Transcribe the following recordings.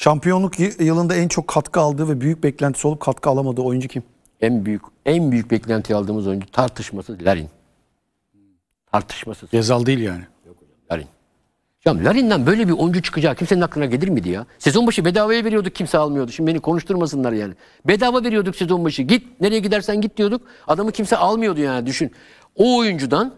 Şampiyonluk yılında en çok katkı aldığı ve büyük beklentisi olup katkı alamadığı oyuncu kim? En büyük en büyük beklenti aldığımız oyuncu tartışmasız Larin. Tartışmasız. Gezal değil yani. Yok hocam. Larin. Ya Larin'den böyle bir oyuncu çıkacağı kimsenin aklına gelir miydi ya? Sezon başı bedavaya veriyorduk kimse almıyordu. Şimdi beni konuşturmasınlar yani. Bedava veriyorduk sezon başı. Git nereye gidersen git diyorduk. Adamı kimse almıyordu yani düşün. O oyuncudan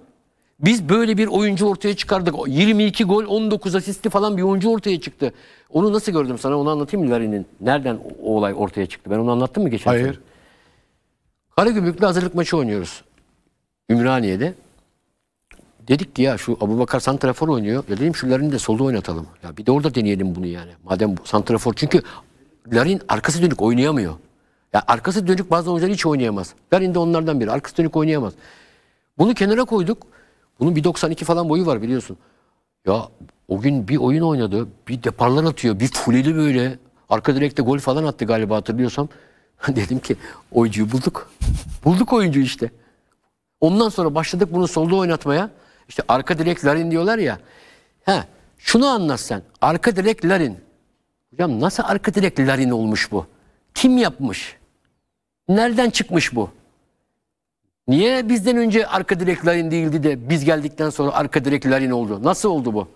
biz böyle bir oyuncu ortaya çıkardık. 22 gol, 19 asistli falan bir oyuncu ortaya çıktı. Onu nasıl gördüm sana onu anlatayım mı Larry'nin? Nereden o, olay ortaya çıktı? Ben onu anlattım mı geçen Hayır. Sene? Karagümrük'le hazırlık maçı oynuyoruz. Ümraniye'de. Dedik ki ya şu Abu Bakar Santrafor oynuyor. Ya dedim şu Larin'i de solda oynatalım. Ya bir de orada deneyelim bunu yani. Madem bu Santrafor çünkü Larin arkası dönük oynayamıyor. Ya arkası dönük bazı oyuncular hiç oynayamaz. Larin de onlardan biri. Arkası dönük oynayamaz. Bunu kenara koyduk. Bunun bir 92 falan boyu var biliyorsun. Ya o gün bir oyun oynadı. Bir deparlar atıyor. Bir fuleli böyle. Arka direkte gol falan attı galiba hatırlıyorsam. Dedim ki oyuncuyu bulduk. bulduk oyuncu işte. Ondan sonra başladık bunu solda oynatmaya. İşte arka direk Larin diyorlar ya. He, şunu anlat sen. Arka direk Larin. Hocam nasıl arka direk Larin olmuş bu? Kim yapmış? Nereden çıkmış bu? Niye bizden önce arka direk Larin değildi de biz geldikten sonra arka direk Larin oldu? Nasıl oldu bu?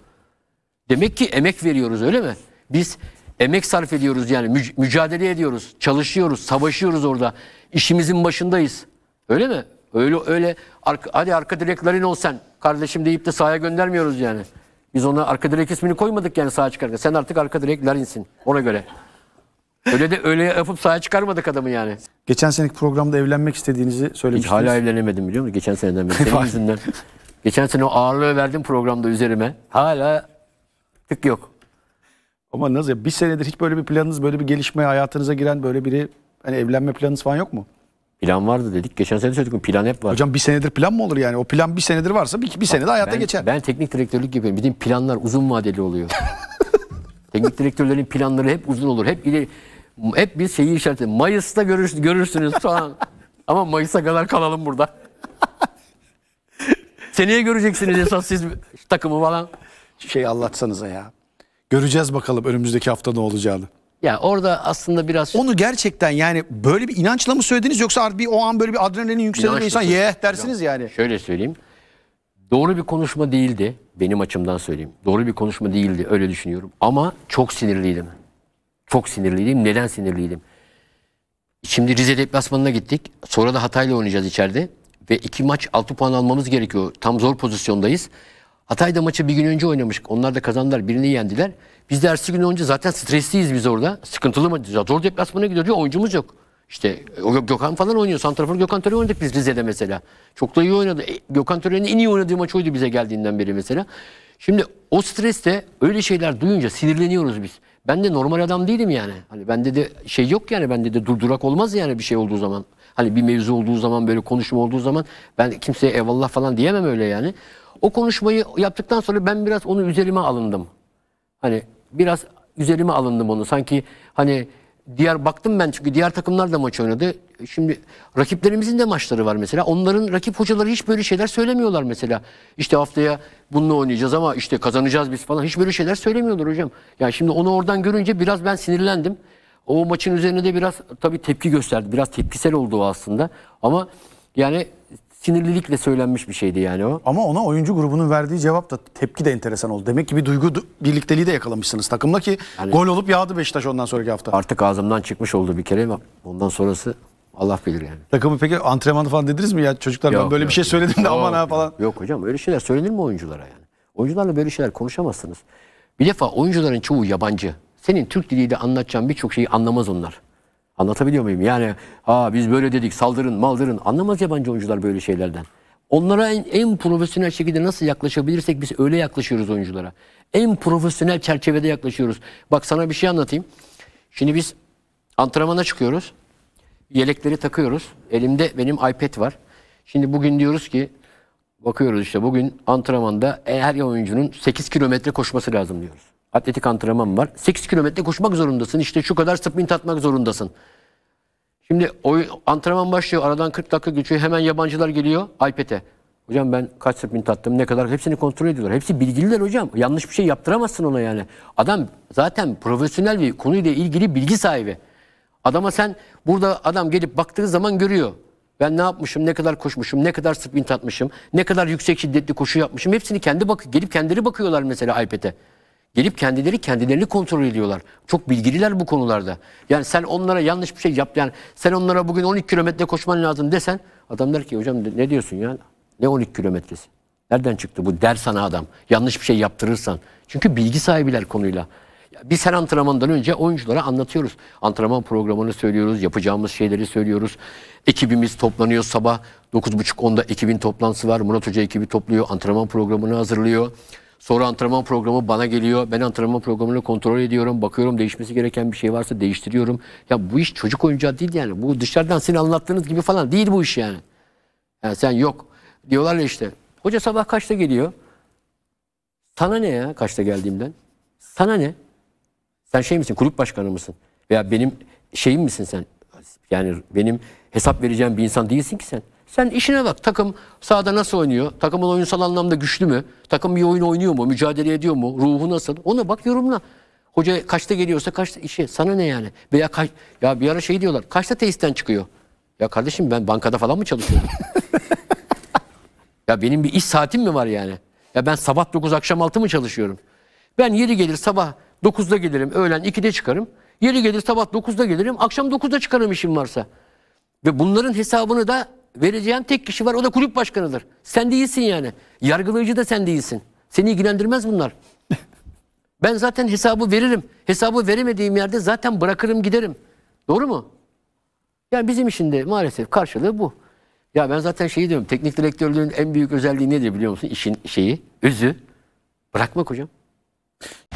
Demek ki emek veriyoruz öyle mi? Biz emek sarf ediyoruz yani müc- mücadele ediyoruz, çalışıyoruz, savaşıyoruz orada. İşimizin başındayız. Öyle mi? Öyle öyle arka, hadi arka direk Larin ol sen kardeşim deyip de sahaya göndermiyoruz yani. Biz ona arka direk ismini koymadık yani sağa çıkarken. Sen artık arka direk Larin'sin ona göre. Öyle de öyle yapıp sahaya çıkarmadık adamı yani. Geçen seneki programda evlenmek istediğinizi Hiç hala evlenemedim biliyor musun? Geçen seneden beri. Senin yüzünden. Geçen sene o ağırlığı verdim programda üzerime. Hala tık yok. Ama nasıl ya bir senedir hiç böyle bir planınız, böyle bir gelişmeye hayatınıza giren böyle biri hani evlenme planınız falan yok mu? Plan vardı dedik. Geçen sene söyledik. Plan hep var. Hocam bir senedir plan mı olur yani? O plan bir senedir varsa bir, bir senede hayata ben, geçer. Ben teknik direktörlük yapıyorum. Bizim planlar uzun vadeli oluyor. teknik direktörlerin planları hep uzun olur. Hep ileri. Hep bir şeyi işareti. Mayıs'ta görür, görürsünüz an Ama Mayıs'a kadar kalalım burada. Seneye göreceksiniz esas siz takımı falan. Şey anlatsanıza ya. Göreceğiz bakalım önümüzdeki hafta ne olacağını. Ya orada aslında biraz... Onu gerçekten yani böyle bir inançla mı söylediniz yoksa bir o an böyle bir adrenalin yükselir insan yeh dersiniz yani. Şöyle söyleyeyim. Doğru bir konuşma değildi. Benim açımdan söyleyeyim. Doğru bir konuşma değildi öyle düşünüyorum. Ama çok sinirliydim. Çok sinirliydim. Neden sinirliydim? Şimdi Rize deplasmanına gittik. Sonra da Hatay'la oynayacağız içeride. Ve iki maç altı puan almamız gerekiyor. Tam zor pozisyondayız. Hatay'da maçı bir gün önce oynamıştık. Onlar da kazandılar. Birini yendiler. Biz de ertesi gün önce zaten stresliyiz biz orada. Sıkıntılı maç. Zor deplasmana gidiyor diyor. Oyuncumuz yok. İşte Gökhan falan oynuyor. Santrafor Gökhan Töre oynadık biz Rize'de mesela. Çok da iyi oynadı. E, Gökhan Töre'nin en iyi oynadığı maç oydu bize geldiğinden beri mesela. Şimdi o streste öyle şeyler duyunca sinirleniyoruz biz. Ben de normal adam değilim yani. Hani bende de şey yok yani bende de durdurak olmaz yani bir şey olduğu zaman. Hani bir mevzu olduğu zaman böyle konuşma olduğu zaman ben kimseye eyvallah falan diyemem öyle yani. O konuşmayı yaptıktan sonra ben biraz onu üzerime alındım. Hani biraz üzerime alındım onu. Sanki hani diğer baktım ben çünkü diğer takımlar da maç oynadı. Şimdi rakiplerimizin de maçları var mesela. Onların rakip hocaları hiç böyle şeyler söylemiyorlar mesela. İşte haftaya bununla oynayacağız ama işte kazanacağız biz falan. Hiç böyle şeyler söylemiyorlar hocam. Yani şimdi onu oradan görünce biraz ben sinirlendim. O maçın üzerine de biraz tabii tepki gösterdi. Biraz tepkisel oldu o aslında. Ama yani sinirlilikle söylenmiş bir şeydi yani o. Ama ona oyuncu grubunun verdiği cevap da tepki de enteresan oldu. Demek ki bir duygu birlikteliği de yakalamışsınız takımla ki yani, gol olup yağdı Beşiktaş ondan sonraki hafta. Artık ağzımdan çıkmış oldu bir kere ama ondan sonrası Allah bilir yani. Takımı peki antrenmanı falan dediniz mi ya çocuklar yok, ben böyle yok, bir şey söyledim de aman ha falan. Yok hocam öyle şeyler söylenir mi oyunculara yani? Oyuncularla böyle şeyler konuşamazsınız. Bir defa oyuncuların çoğu yabancı. Senin Türk diliyle anlatacağın birçok şeyi anlamaz onlar. Anlatabiliyor muyum? Yani ha biz böyle dedik saldırın maldırın anlamaz yabancı oyuncular böyle şeylerden. Onlara en, en profesyonel şekilde nasıl yaklaşabilirsek biz öyle yaklaşıyoruz oyunculara. En profesyonel çerçevede yaklaşıyoruz. Bak sana bir şey anlatayım. Şimdi biz antrenmana çıkıyoruz. Yelekleri takıyoruz. Elimde benim iPad var. Şimdi bugün diyoruz ki bakıyoruz işte bugün antrenmanda e, her oyuncunun 8 kilometre koşması lazım diyoruz. Atletik antrenman var. 8 kilometre koşmak zorundasın. İşte şu kadar sprint atmak zorundasın. Şimdi oyun, antrenman başlıyor. Aradan 40 dakika geçiyor. Hemen yabancılar geliyor iPad'e. Hocam ben kaç sprint attım ne kadar hepsini kontrol ediyorlar. Hepsi bilgililer hocam. Yanlış bir şey yaptıramazsın ona yani. Adam zaten profesyonel bir konuyla ilgili bilgi sahibi. Adama sen burada adam gelip baktığı zaman görüyor. Ben ne yapmışım, ne kadar koşmuşum, ne kadar sprint atmışım, ne kadar yüksek şiddetli koşu yapmışım. Hepsini kendi bak gelip kendileri bakıyorlar mesela iPad'e. Gelip kendileri kendilerini kontrol ediyorlar. Çok bilgililer bu konularda. Yani sen onlara yanlış bir şey yap. Yani sen onlara bugün 12 kilometre koşman lazım desen adam der ki hocam ne diyorsun ya? Ne 12 kilometresi? Nereden çıktı bu der sana adam. Yanlış bir şey yaptırırsan. Çünkü bilgi sahibiler konuyla. Biz her antrenmandan önce oyunculara anlatıyoruz. Antrenman programını söylüyoruz, yapacağımız şeyleri söylüyoruz. Ekibimiz toplanıyor sabah 9.30-10'da ekibin toplantısı var. Murat Hoca ekibi topluyor, antrenman programını hazırlıyor. Sonra antrenman programı bana geliyor. Ben antrenman programını kontrol ediyorum. Bakıyorum değişmesi gereken bir şey varsa değiştiriyorum. Ya bu iş çocuk oyuncağı değil yani. Bu dışarıdan sizin anlattığınız gibi falan değil bu iş yani. yani sen yok. Diyorlar ya işte. Hoca sabah kaçta geliyor? Sana ne ya kaçta geldiğimden? Sana ne? Sen şey misin kulüp başkanı mısın? Veya benim şeyim misin sen? Yani benim hesap vereceğim bir insan değilsin ki sen. Sen işine bak. Takım sahada nasıl oynuyor? Takımın oyunsal anlamda güçlü mü? Takım bir oyun oynuyor mu? Mücadele ediyor mu? Ruhu nasıl? Ona bak yorumla. Hoca kaçta geliyorsa kaçta işe. Sana ne yani? Veya kaç, ya bir ara şey diyorlar. Kaçta tesisten çıkıyor? Ya kardeşim ben bankada falan mı çalışıyorum? ya benim bir iş saatim mi var yani? Ya ben sabah 9 akşam 6 mı çalışıyorum? Ben yeri gelir sabah 9'da gelirim, öğlen 2'de çıkarım. Yeri gelir sabah 9'da gelirim, akşam 9'da çıkarım işim varsa. Ve bunların hesabını da vereceğim tek kişi var, o da kulüp başkanıdır. Sen değilsin yani. Yargılayıcı da sen değilsin. Seni ilgilendirmez bunlar. ben zaten hesabı veririm. Hesabı veremediğim yerde zaten bırakırım giderim. Doğru mu? Yani bizim işinde maalesef karşılığı bu. Ya ben zaten şeyi diyorum. Teknik direktörlüğün en büyük özelliği nedir biliyor musun? İşin şeyi, özü. Bırakmak hocam.